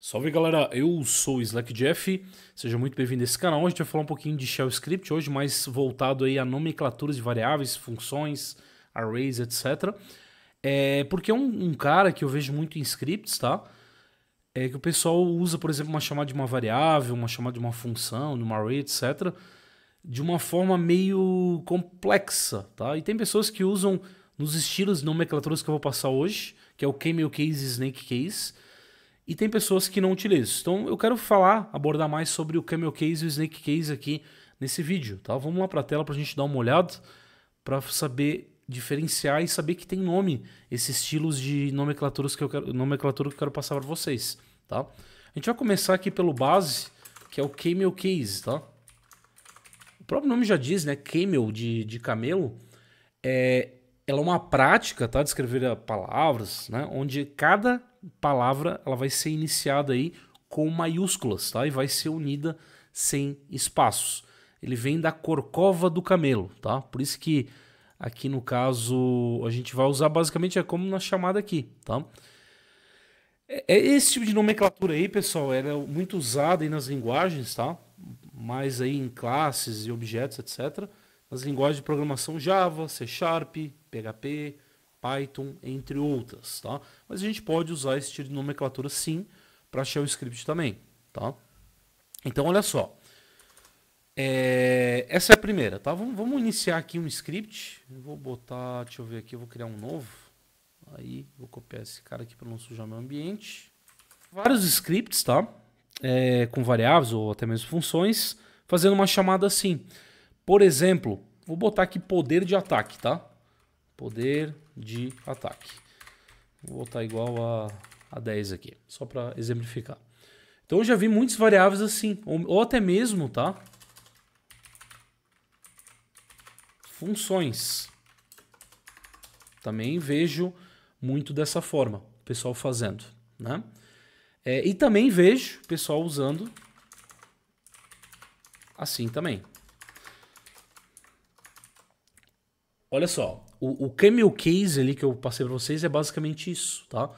Salve galera, eu sou o Slack Jeff, seja muito bem-vindo a esse canal. Hoje a gente vai falar um pouquinho de Shell Script, hoje mais voltado aí a nomenclaturas de variáveis, funções, arrays, etc. É, porque é um, um cara que eu vejo muito em scripts, tá? É que o pessoal usa, por exemplo, uma chamada de uma variável, uma chamada de uma função, de uma array, etc. De uma forma meio complexa, tá? E tem pessoas que usam nos estilos de nomenclaturas que eu vou passar hoje, que é o Camel Case e Snake Case e tem pessoas que não utilizam. Então eu quero falar, abordar mais sobre o Camel Case e o Snake Case aqui nesse vídeo, tá? Vamos lá para a tela para a gente dar uma olhada para saber diferenciar e saber que tem nome esses estilos de nomenclaturas que eu quero, nomenclatura que eu quero passar para vocês, tá? A gente vai começar aqui pelo base, que é o Camel Case, tá? O próprio nome já diz, né? Camel de, de camelo. É, ela é uma prática, tá? De escrever palavras, né? Onde cada palavra ela vai ser iniciada aí com maiúsculas, tá? E vai ser unida sem espaços. Ele vem da corcova do camelo, tá? Por isso que aqui no caso a gente vai usar basicamente é como na chamada aqui, tá? É, é esse tipo de nomenclatura aí, pessoal, ela é muito usada aí nas linguagens, tá? Mais aí em classes e objetos, etc. Nas linguagens de programação Java, C Sharp, PHP, Python, entre outras. Tá? Mas a gente pode usar esse tipo de nomenclatura sim para shell script também. Tá? Então olha só. É... essa é a primeira, tá? Vamos, vamos iniciar aqui um script. Eu vou botar, deixa eu ver aqui, eu vou criar um novo. Aí, vou copiar esse cara aqui para não sujar meu ambiente. Vários scripts, tá? É, com variáveis ou até mesmo funções, fazendo uma chamada assim. Por exemplo, vou botar aqui poder de ataque, tá? Poder de ataque. Vou botar igual a, a 10 aqui, só para exemplificar. Então eu já vi muitas variáveis assim, ou, ou até mesmo, tá? Funções. Também vejo muito dessa forma, o pessoal fazendo, né? É, e também vejo o pessoal usando assim também. Olha só, o, o camel case ali que eu passei para vocês é basicamente isso, tá?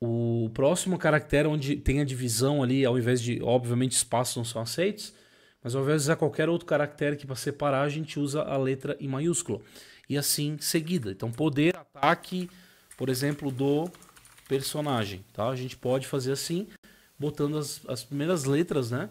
O próximo caractere onde tem a divisão ali, ao invés de, obviamente, espaços não são aceitos, mas ao invés de usar qualquer outro caractere que para separar, a gente usa a letra em maiúsculo. E assim seguida. Então, poder, ataque, por exemplo, do personagem, tá? A gente pode fazer assim, botando as, as primeiras letras, né?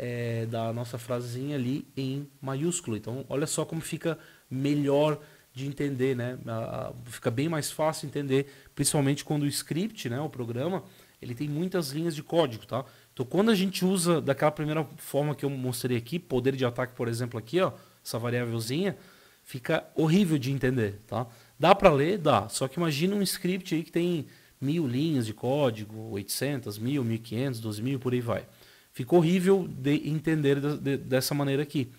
É, da nossa frasezinha ali em maiúsculo. Então, olha só como fica melhor de entender, né? A, a, fica bem mais fácil entender, principalmente quando o script, né, o programa, ele tem muitas linhas de código, tá? Então, quando a gente usa daquela primeira forma que eu mostrei aqui, poder de ataque, por exemplo, aqui, ó, essa variávelzinha, fica horrível de entender, tá? Dá para ler? Dá. Só que imagina um script aí que tem mil linhas de código, 800, mil, 1500, 12000, por aí vai. Fica horrível de entender de, de, dessa maneira aqui.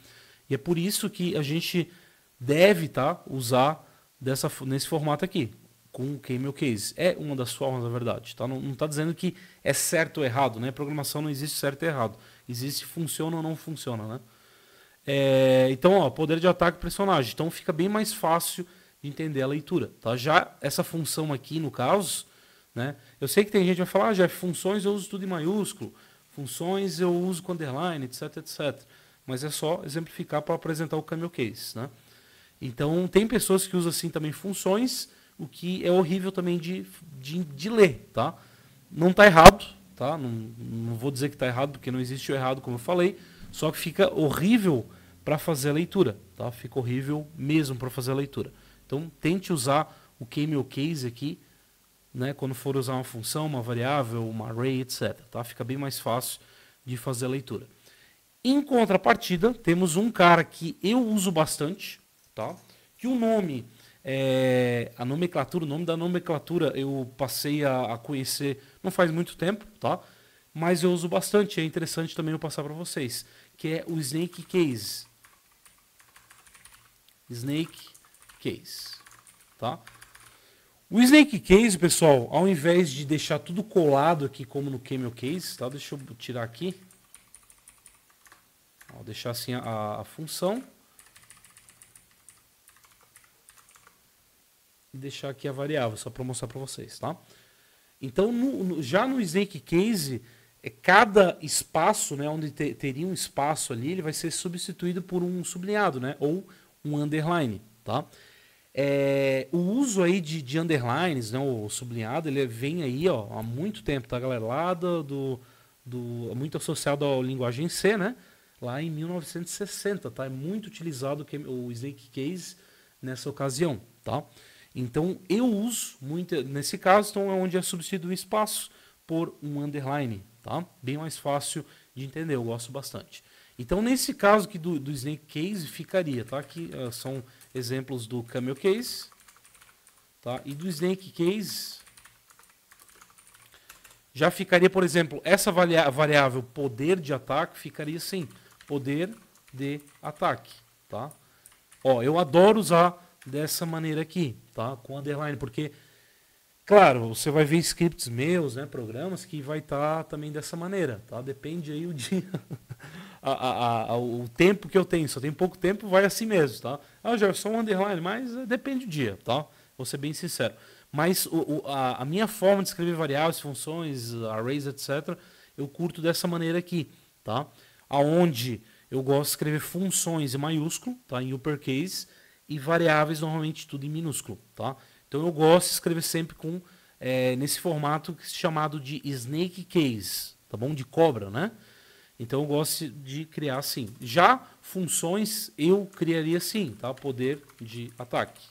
E é por isso que a gente deve tá, usar dessa, nesse formato aqui, com o camel case. É uma das formas, na verdade. Tá? Não está dizendo que é certo ou errado. Né? Programação não existe certo e errado. Existe funciona ou não funciona. Né? É, então, ó, poder de ataque personagem. Então fica bem mais fácil de entender a leitura. Tá? Já essa função aqui, no caso, né? eu sei que tem gente que vai falar, ah, já funções eu uso tudo em maiúsculo, funções eu uso com underline, etc, etc. Mas é só exemplificar para apresentar o camel case. Né? Então, tem pessoas que usam assim também funções, o que é horrível também de, de, de ler, tá? Não está errado, tá? Não, não vou dizer que está errado, porque não existe o errado, como eu falei, só que fica horrível para fazer a leitura, tá? Fica horrível mesmo para fazer a leitura. Então, tente usar o KML case aqui, né, quando for usar uma função, uma variável, uma array, etc. Tá? Fica bem mais fácil de fazer a leitura. Em contrapartida, temos um cara que eu uso bastante, tá? Que o nome, é, a nomenclatura, o nome da nomenclatura eu passei a, a, conhecer não faz muito tempo, tá? Mas eu uso bastante, é interessante também eu passar para vocês, que é o Snake Case. Snake Case, tá? O Snake Case, pessoal, ao invés de deixar tudo colado aqui como no Camel Case, tá? Deixa eu tirar aqui. Vou deixar assim a, a função. e deixar aqui a variável, só para mostrar para vocês, tá? Então, no, no, já no Snake Case, é, cada espaço, né, onde te, teria um espaço ali, ele vai ser substituído por um sublinhado, né? Ou um underline, tá? É, o uso aí de, de underlines, né, o sublinhado, ele vem aí ó, há muito tempo, tá, galera? Lá do, do, do muito associado à linguagem C, né? Lá em 1960, tá? É muito utilizado o Snake Case nessa ocasião, tá? Então eu uso muito nesse caso, então é onde é substituído substituo espaço por um underline, tá? Bem mais fácil de entender, eu gosto bastante. Então nesse caso que do, do, snake case ficaria, tá? Aqui uh, são exemplos do camel case, tá? E do snake case já ficaria, por exemplo, essa variável poder de ataque ficaria assim, poder de ataque, tá? Ó, eu adoro usar dessa maneira aqui, tá? Com underline, porque, claro, você vai ver scripts meus, né? Programas que vai estar tá também dessa maneira, tá? Depende aí o dia, a, a, a, o tempo que eu tenho. Se eu tenho pouco tempo, vai assim mesmo, tá? Ah, já é só um underline, mas eh, depende do dia, tá? Vou ser bem sincero. Mas o, o, a, minha forma de escrever variáveis, funções, arrays, etc., eu curto dessa maneira aqui, tá? Aonde eu gosto de escrever funções em maiúsculo, tá? Em uppercase, e variáveis normalmente tudo em minúsculo, tá? Então eu gosto de escrever sempre com é, nesse formato chamado de snake case, tá bom? De cobra, né? Então eu gosto de criar assim. Já funções eu criaria assim, tá? Poder de ataque.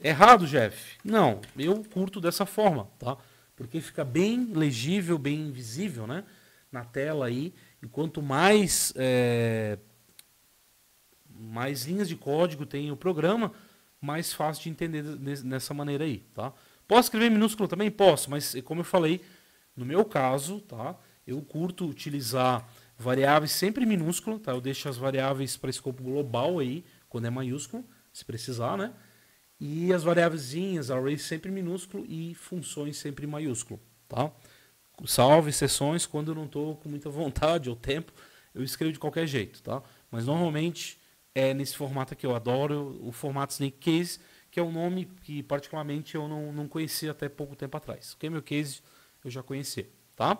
Errado, Jeff? Não, eu curto dessa forma, tá? Porque fica bem legível, bem visível, né? Na tela aí. E quanto mais é, mais linhas de código tem o programa, mais fácil de entender dessa maneira aí, tá? Posso escrever minúsculo também? Posso, mas eh, como eu falei, no meu caso, tá? Eu curto utilizar variáveis sempre minúsculo, tá? Eu deixo as variáveis para escopo global aí, quando é maiúsculo, se precisar, né? E as variáveis, arrays sempre minúsculo e funções sempre maiúsculo, tá? Salve sessões quando eu não estou com muita vontade ou tempo, eu escrevo de qualquer jeito, tá? Mas normalmente é, nesse formato que Eu adoro o formato Snake Case, que é um nome que particularmente eu não, não conhecia até pouco tempo atrás. O Camel Case eu já conhecia, tá?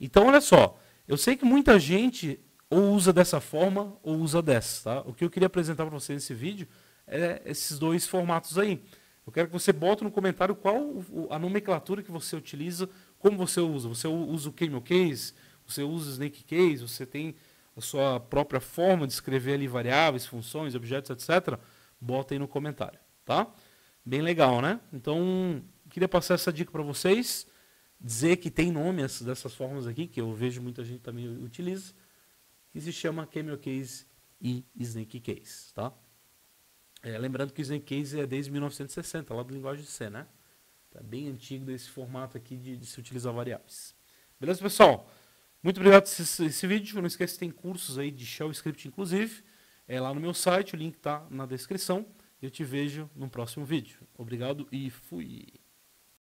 Então, olha só. Eu sei que muita gente ou usa dessa forma ou usa dessa, tá? O que eu queria apresentar para vocês nesse vídeo é esses dois formatos aí. Eu quero que você bote no comentário qual a nomenclatura que você utiliza, como você usa. Você usa o Camel Case, você usa o Snake Case, você tem a sua própria forma de escrever ali variáveis, funções, objetos, etc., bota aí no comentário, tá? Bem legal, né? Então, queria passar essa dica para vocês, dizer que tem nomes dessas formas aqui, que eu vejo muita gente também utiliza, que se chama Camel Case e Snake Case, tá? É, lembrando que o Snake Case é desde 1960, lá do linguagem de C, né? Tá bem antigo desse formato aqui de, de se utilizar variáveis. Beleza, pessoal? Muito obrigado por esse, esse vídeo. Não esquece, tem cursos aí de Shell Script, inclusive. É lá no meu site, o link está na descrição. Eu te vejo no próximo vídeo. Obrigado e fui!